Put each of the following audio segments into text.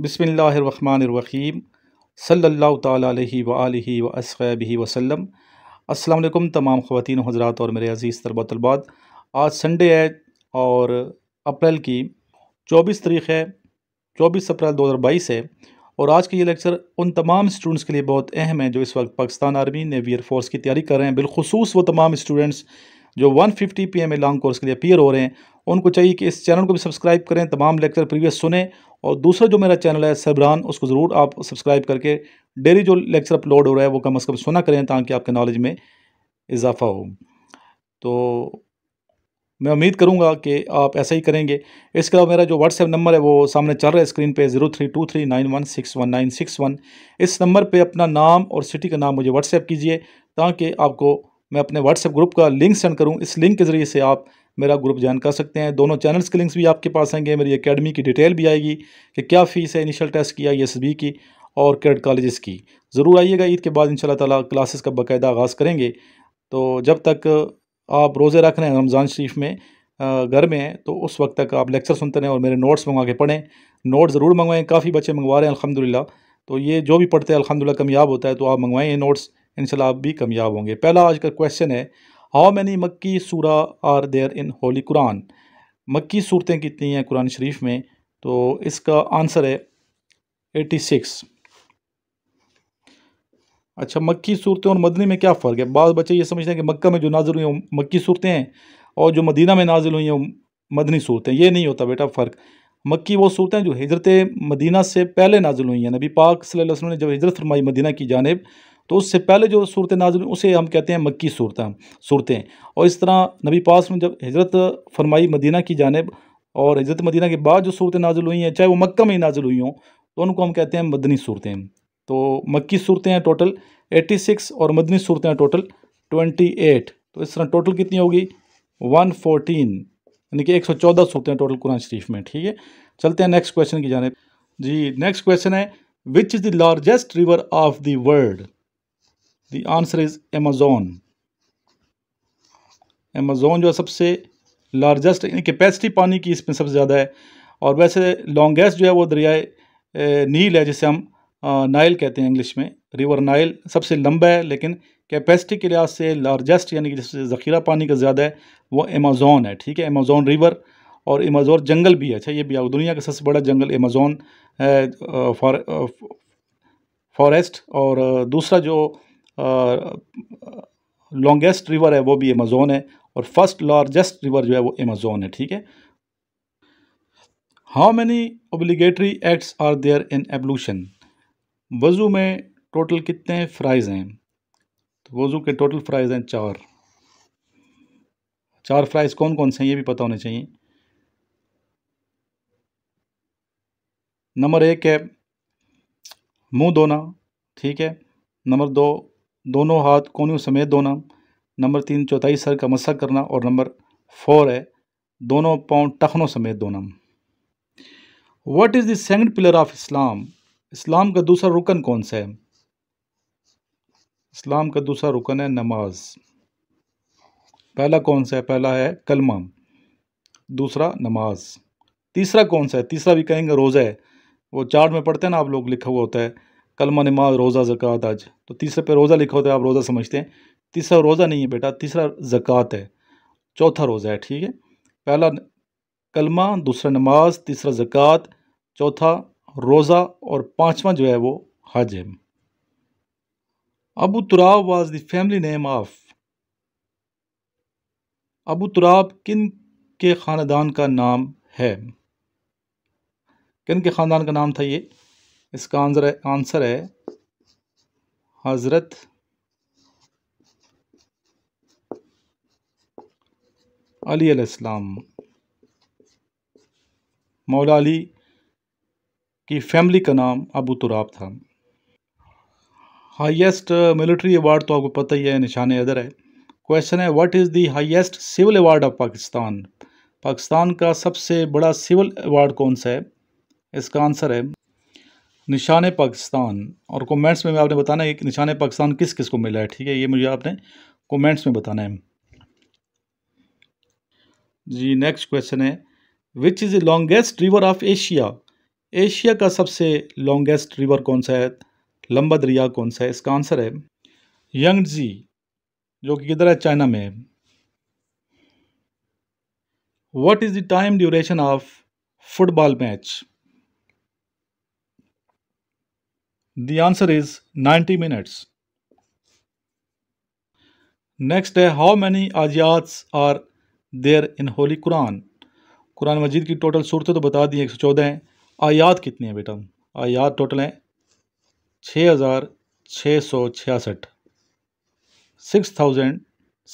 बसमीम सल्ला तहि व वसबी वसलम असलम तमाम ख़वान हजरात और मेरे अज़ीज़ तरबतलबाद आज संडे है और अप्रैल की 24 तारीख है 24 अप्रैल 2022 है और आज का ये लेक्चर उन तमाम स्टूडेंट्स के लिए बहुत अहम है जो इस वक्त Pakistan army navy air force की तैयारी कर रहे हैं बिलखसूस वो तमाम स्टूडेंट्स जो 150 fifty P M A long course के लिए अपीयर हो रहे हैं उनको चाहिए कि इस चैनल को भी सब्सक्राइब करें तमाम लेक्चर प्रीवियस सुने और दूसरा जो मेरा चैनल है सरबरान उसको ज़रूर आप सब्सक्राइब करके डेली जो लेक्चर अपलोड हो रहा है वो कम अज़ कम सुना करें ताकि आपके नॉलेज में इजाफा हो तो मैं उम्मीद करूंगा कि आप ऐसा ही करेंगे इसके अलावा मेरा जो व्हाट्सएप नंबर है वो सामने चल रहा है स्क्रीन पे zero three two three nine one six one nine six one इस नंबर पे अपना नाम और सिटी का नाम मुझे व्हाट्सएप कीजिए ताकि आपको मैं अपने व्हाट्सएप ग्रुप का लिंक सेंड करूं इस लिंक के ज़रिए से आप मेरा ग्रुप ज्वाइन कर सकते हैं दोनों चैनल्स के लिंक्स भी आपके पास आएंगे मेरी अकेडमी की डिटेल भी आएगी कि क्या फ़ीस है इनिशियल टेस्ट की आई एस बी की और कैड कॉलेज़ की ज़रूर आइएगा ईद के बाद इन ताला क्लासेस का बाकायदा आगाज़ करेंगे तो जब तक आप रोज़े रख रहे हैं रमज़ान शरीफ में घर में हैं तो उस वक्त तक आप लेक्चर सुनते रहें और मेरे नोट्स मंगवा के पढ़ें नोट ज़रूर मंगवाएं काफ़ी बच्चे मंगवा रहे हैं अलहमदिल्ला तो ये जो भी पढ़ते हैं अलहमदिल्ला कमयाब होता है तो आप मंगवाएं ये नोट्स इन आप भी कमयाब होंगे पहला आज का क्वेश्चन है हाउ मैनी मक्की सूरा are there in holy Quran मक्की सूरतें कितनी हैं कुरान शरीफ में तो इसका आंसर है एटी सिक्स अच्छा मक्की सूरतें और मदनी में क्या फ़र्क है बाद बच्चे ये समझते हैं कि मक्का में जो नाजिल हुई हैं मक्की सूरतें हैं और जो मदीना में नाजिल हुई हैं मदनी सूरतें ये नहीं होता बेटा फ़र्क मक्की वो सूरतें जो हजरत मदीना से पहले नाजिल हुई हैं नबी पाक सल्लल्लाहु अलैहि वसल्लम ने जब हजरत फरमाई मदीना की जानब तो उससे पहले जो सूरत नाजिल उसे हम कहते हैं मक्की सूरत सूरतें और इस तरह नबी पास में जब हजरत फरमाई मदीना की जानब और हजरत मदीना के बाद जो सूरत नाजिल हुई हैं चाहे वो मक्का में ही नाजिल हुई हों तो उनको हम कहते हैं मदनी सूरतें तो मक्की सूरतें हैं टोटल 86 और मदनी सूरतें हैं टोटल 28 तो इस तरह टोटल कितनी होगी 114 यानी कि 114 सूरतें टोटल कुरान शरीफ में ठीक है चलते हैं नेक्स्ट क्वेश्चन की जानब जी नेक्स्ट क्वेश्चन है which is the largest river of the world the answer is Amazon Amazon जो है सबसे लार्जेस्ट कैपेसिटी पानी की इसमें सबसे ज़्यादा है और वैसे लॉन्गेस्ट जो है वो दरियाए नील है जिसे हम नाइल कहते हैं इंग्लिश में रिवर नाइल सबसे लंबा है लेकिन कैपेसिटी के लिहाज से लार्जेस्ट यानी कि जिससे ज़ख़ीरा पानी का ज़्यादा है वो अमेज़ोन है ठीक है अमेज़ोन रिवर और अमेज़ोन जंगल भी है अच्छा ये भी दुनिया का सबसे बड़ा जंगल अमेज़ोन फॉरेस्ट और दूसरा जो लॉन्गेस्ट रिवर है वो भी अमेज़ोन है और फर्स्ट लार्जेस्ट रिवर जो है वो अमेज़ोन है ठीक है how many obligatory acts are there in ablution वज़ू में टोटल कितने फ़्राइज़ हैं तो वज़ू के टोटल फ़्राइज़ हैं चार चार फ़्राइज़ कौन कौन से हैं ये भी पता होने चाहिए नंबर एक है मुंह धोना ठीक है नंबर दो दोनों हाथ कोनियों समेत दोना नंबर तीन चौथाई सर का मसा करना और नंबर फोर है दोनों पाँव टखनों समेत दोना what is the pillar of Islam इस्लाम का दूसरा रुकन कौन सा है इस्लाम का दूसरा रुकन है नमाज पहला कौन सा है पहला है कलमा दूसरा नमाज तीसरा कौन सा है तीसरा भी कहेंगे रोज़ा है वो चार्ट में पढ़ते हैं ना आप लोग लिखा हुआ होता है कलमा नमाज रोज़ा ज़क़़त आज तो तीसरे पे रोज़ा लिखा होता है आप रोज़ा समझते हैं तीसरा रोज़ा नहीं है बेटा तीसरा ज़क़़त है चौथा रोज़ा है ठीक है पहला कलमा दूसरा नमाज तीसरा ज़क़़त चौथा रोज़ा और पाँचवा जो है वो हज है Abu Turab was the family name of Abu Turab किन के ख़ानदान का नाम है किन के ख़ानदान का नाम था ये इसका आंसर है आंसर है हज़रत अली अलीस्म मौला अली की फैमिली का नाम अबू तुराब था हाईएस्ट मिलिट्री अवार्ड तो आपको पता ही है निशान अदर है क्वेश्चन है what is the highest civil award of Pakistan Pakistan का सबसे बड़ा सिविल अवार्ड कौन सा है इसका आंसर है निशान पाकिस्तान और कमेंट्स में आपने बताना है कि निशान पाकिस्तान किस किस को मिला है ठीक है ये मुझे आपने कमेंट्स में बताना है जी नेक्स्ट क्वेश्चन है which is the longest river of Asia Asia का सबसे लॉन्गेस्ट रिवर कौन सा है लंबा दरिया कौन सा है इसका आंसर है यंग जी जो कि किधर है चाइना में what is the time duration of football match The answer is 90 minutes. Next है हाउ मैनी आजियात are there in holy Quran Quran मजीद की टोटल सूरतें तो बता दी एक सौ चौदह हैं आयात कितनी है बेटा आयात टोटल हैं छः हज़ार छः सौ छियासठ six thousand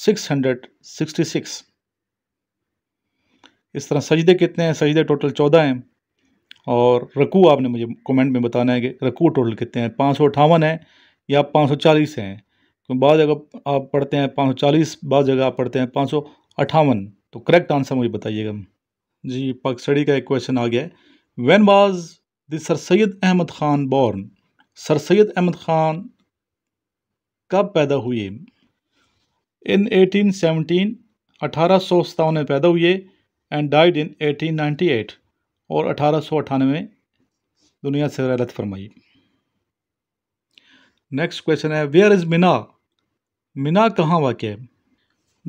six hundred sixty six इस तरह सजदे कितने हैं सजदे टोटल चौदह हैं और रकू आपने मुझे कमेंट में बताना है कि रकू टोटल कितने हैं पाँच सौ अठावन है या पाँच सौ चालीस हैं तो बाद जगह आप पढ़ते हैं पाँच सौ चालीस बाद जगह आप पढ़ते हैं पाँच सौ अठावन तो करेक्ट आंसर मुझे बताइएगा जी पगसड़ी का एक क्वेश्चन आ गया है when was the sir Syed Ahmad Khan born sir Syed Ahmad Khan कब पैदा हुए इन एटीन सेवनटीन अठारह सौ सतावन में पैदा हुए and died in eighteen ninety eight और अठारह सौ अट्ठानवे में दुनिया से रैलत फरमाई नेक्स्ट क्वेश्चन है वेयर इज़ मिना मिना कहाँ वाक़ है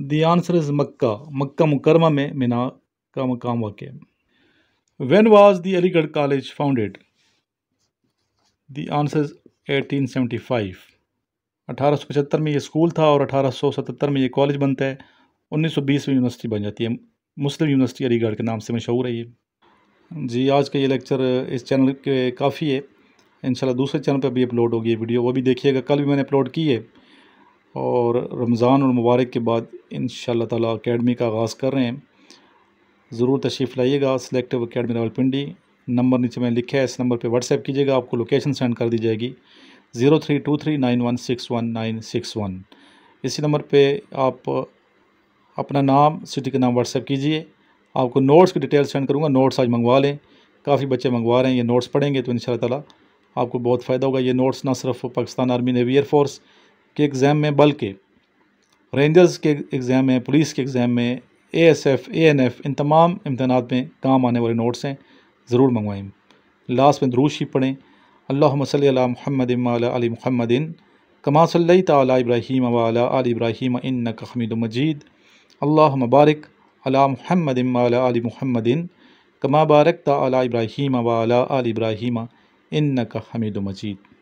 दी आंसर इज़ मक्का मक्का मुकरमा में मिना का मकाम वाक़ है when was the Aligarh college founded the answer is eighteen seventy five अठारह सौ पचहत्तर में ये स्कूल था और अठारह सौ सतहत्तर में ये कॉलेज बनता है उन्नीस सौ बीस में यूनिवर्सिटी बन जाती है मुस्लिम यूनिवर्सिटी अलीगढ़ के नाम से मशहूर है ये जी आज का ये लेक्चर इस चैनल के काफ़ी है इंशाल्लाह दूसरे चैनल पर भी अपलोड होगी ये वीडियो वो भी देखिएगा कल भी मैंने अपलोड की है और रमज़ान और मुबारक के बाद इन ताला अकेडमी का आगाज़ कर रहे हैं ज़रूर तशरीफ़ लाइएगा सिलेक्टिव अकेडमी रावलपिंडी नंबर नीचे मैंने लिखा है इस नंबर पर व्हाट्सएप कीजिएगा आपको लोकेशन सेंड कर दी जाएगी zero three two three nine one six one nine six one इसी नंबर पर आप अपना नाम सिटी का नाम व्हाट्सएप कीजिए आपको नोट्स की डिटेल सेंड करूँगा नोट्स आज मंगवा लें काफ़ी बच्चे मंगवा रहे हैं ये नोट्स पढ़ेंगे तो इन शाला आपको बहुत फ़ायदा होगा ये नोट्स ना सिर्फ पाकिस्तान आर्मी नेवी एयरफोर्स के एग्ज़ाम में बल्कि रेंजर्स के एग्ज़ाम में पुलिस के एग्ज़ाम में A S F A N F इन तमाम इम्तनात में काम आने वाले नोट्स हैं ज़रूर मंगवाएं लास्ट में दरूज ही पढ़ें अल्लाम महमद अली महमदिन कमा सल तब्राहीम वाल इब्राहिम इन हमीद मजीद अल्लाह मुबारक अला महमदिन वाला आल महमदिन कमा तला इब्राहिम वाला आल इब्राहीम इन का हमीद मजीद